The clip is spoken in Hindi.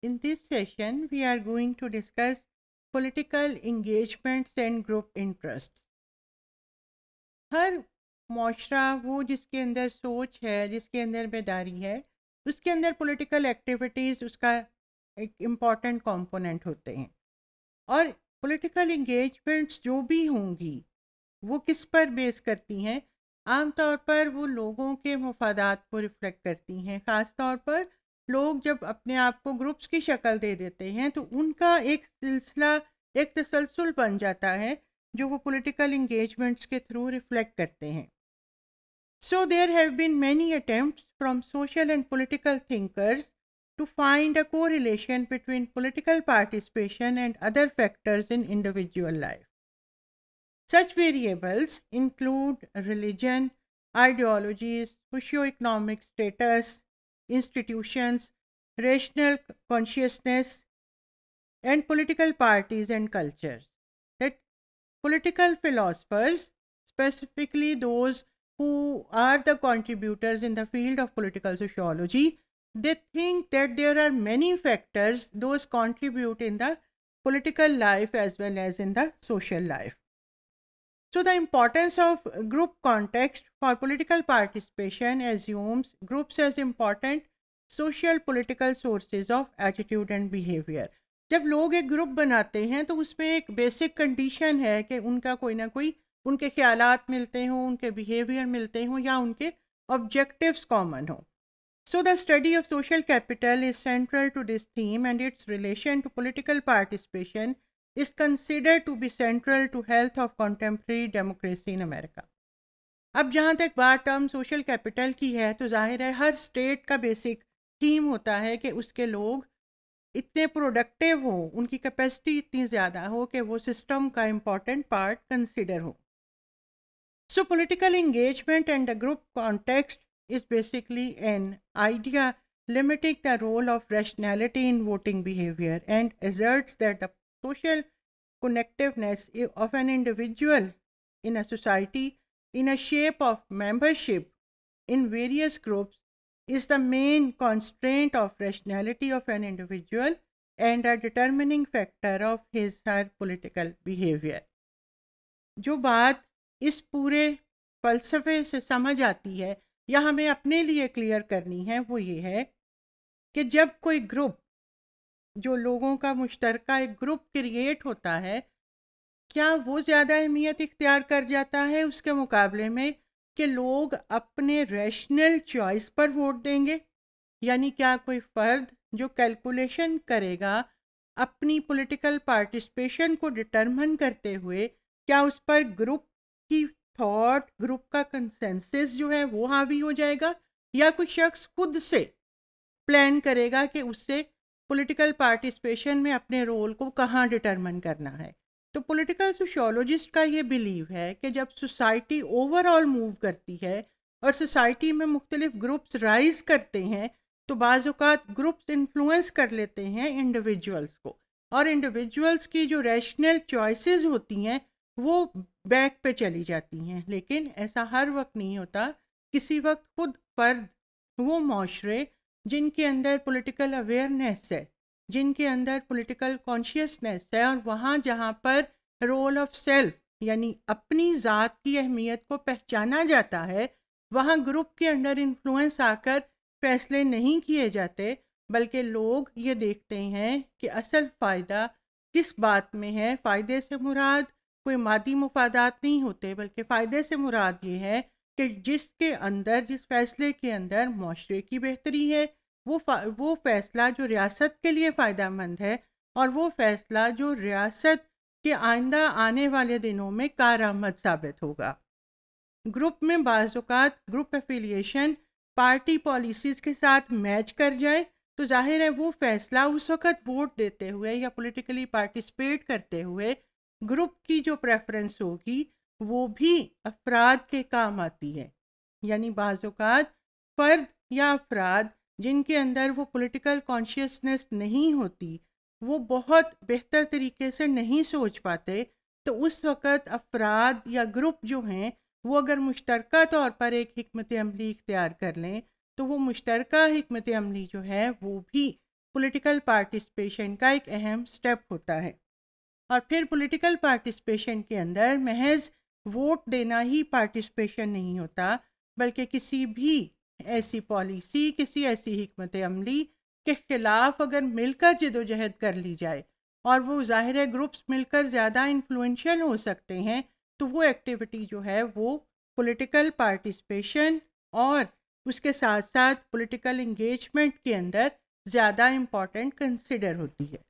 In this session, we are going to discuss political engagements and group interests. हर मुशरा वो जिसके अंदर सोच है जिसके अंदर बेदारी है उसके अंदर पॉलिटिकल एक्टिविटीज़ उसका एक इम्पॉर्टेंट कंपोनेंट होते हैं और पॉलिटिकल इंगेजमेंट्स जो भी होंगी वो किस पर बेस करती हैं आमतौर पर वो लोगों के मफादात को रिफ्लेक्ट करती हैं ख़ास तौर पर लोग जब अपने आप को ग्रुप्स की शक्ल दे देते हैं तो उनका एक सिलसिला एक तसलसल बन जाता है जो वो पॉलिटिकल इंगेजमेंट्स के थ्रू रिफ्लेक्ट करते हैं so there have been many attempt from social and political thinkers to find a correlation between political participation and other factors in individual life. Such variables include religion, ideologies, socio-economic status, institutions, rational consciousness, and political parties and cultures. That political philosophers, specifically those who are the contributors in the field of political sociology, they think that there are many factors those contribute in the political life as well as in the social life. So the importance of group context for political participation assumes groups as important social political sources of attitude and behavior. जब लोग एक ग्रुप बनाते हैं तो उसमें एक बेसिक कंडीशन है कि उनका कोई ना कोई उनके ख्याल मिलते हों उनके बिहेवियर मिलते हों या उनके ऑब्जेक्टिव्स कॉमन हों so the study of social capital is central to this theme and its relation to political participation is considered to be central to health of contemporary democracy in America. अब जहाँ तक बात टर्म सोशल कैपिटल की है तो जाहिर है हर स्टेट का बेसिक थीम होता है कि उसके लोग इतने प्रोडक्टिव हो उनकी कैपेसिटी इतनी ज़्यादा हो कि वो सिस्टम का इम्पॉर्टेंट पार्ट कंसिडर हो so political engagement and the group context is basically an idea limiting the role of rationality in voting behavior and asserts that the social connectiveness of an individual in a society in a shape of membership in various groups is the main constraint of rationality of an individual and a determining factor of his her political behavior. jo baat is pure falsafe se samajh aati hai ya hame apne liye clear karni hai wo ye hai ki jab koi group जो लोगों का मुश्तरक एक ग्रुप क्रिएट होता है क्या वो ज़्यादा अहमियत इख्तियार कर जाता है उसके मुकाबले में कि लोग अपने रैशनल चॉइस पर वोट देंगे यानी क्या कोई फ़र्द जो कैलकुलेशन करेगा अपनी पॉलिटिकल पार्टिसिपेशन को डिटरमिन करते हुए क्या उस पर ग्रुप की थॉट ग्रुप का कंसेंसस जो है वो हावी हो जाएगा या कोई शख्स खुद से प्लान करेगा कि उससे पॉलिटिकल पार्टिसिपेशन में अपने रोल को कहाँ डिटरमिन करना है तो पॉलिटिकल सोशोलॉजिस्ट का ये बिलीव है कि जब सोसाइटी ओवरऑल मूव करती है और सोसाइटी में मुख्तलिफ ग्रुप्स राइज करते हैं तो बाज़ात ग्रुप्स इन्फ्लुएंस कर लेते हैं इंडिविजुअल्स को और इंडिविजुअल्स की जो रैशनल चॉइसेस होती हैं वो बैक पे चली जाती हैं लेकिन ऐसा हर वक्त नहीं होता किसी वक्त खुद फर्द वो माशरे जिनके अंदर पॉलिटिकल अवेयरनेस है जिनके अंदर पॉलिटिकल कॉन्शियसनेस है और वहाँ जहाँ पर रोल ऑफ सेल्फ यानी अपनी ज़ात की अहमियत को पहचाना जाता है वहाँ ग्रुप के अंडर इन्फ्लुएंस आकर फैसले नहीं किए जाते बल्कि लोग ये देखते हैं कि असल फ़ायदा किस बात में है फ़ायदे से मुराद कोई मादी मफादात नहीं होते बल्कि फ़ायदे से मुराद ये है कि जिसके अंदर जिस फैसले के अंदर माशरे की बेहतरी है वो वो फैसला जो रियासत के लिए फ़ायदा मंद है और वो फैसला जो रियासत के आइंदा आने वाले दिनों में आमद साबित होगा ग्रुप में बाज़ात ग्रुप एफिलिएशन पार्टी पॉलिसीज़ के साथ मैच कर जाए तो जाहिर है वो फैसला उस वक़्त वोट देते हुए या पॉलिटिकली पार्टिसिपेट करते हुए ग्रुप की जो प्रेफरेंस होगी वो भी अफराद के काम आती है यानी बाज़ात फ़र्द या अफराद जिनके अंदर वो पॉलिटिकल कॉन्शियसनेस नहीं होती वो बहुत बेहतर तरीके से नहीं सोच पाते तो उस वक़्त अफराद या ग्रुप जो हैं वो अगर मुश्तरक तौर पर एक हमत अमली इख्तियार कर लें तो वो मुश्तरक हमत अमली जो है वो भी पॉलिटिकल पार्टिसिपेशन का एक अहम स्टेप होता है और फिर पॉलिटिकल पार्टिसिपेशन के अंदर महज वोट देना ही पार्टिसिपेशन नहीं होता बल्कि किसी भी ऐसी पॉलिसी किसी ऐसी हमत अमली के ख़िलाफ़ अगर मिलकर जदोजहद कर ली जाए और वो ज़ाहिर ग्रुप्स मिलकर ज़्यादा इन्फ्लुएंशियल हो सकते हैं तो वो एक्टिविटी जो है वो पॉलिटिकल पार्टिसिपेशन और उसके साथ साथ पॉलिटिकल इंगेजमेंट के अंदर ज़्यादा इम्पॉर्टेंट कंसिडर होती है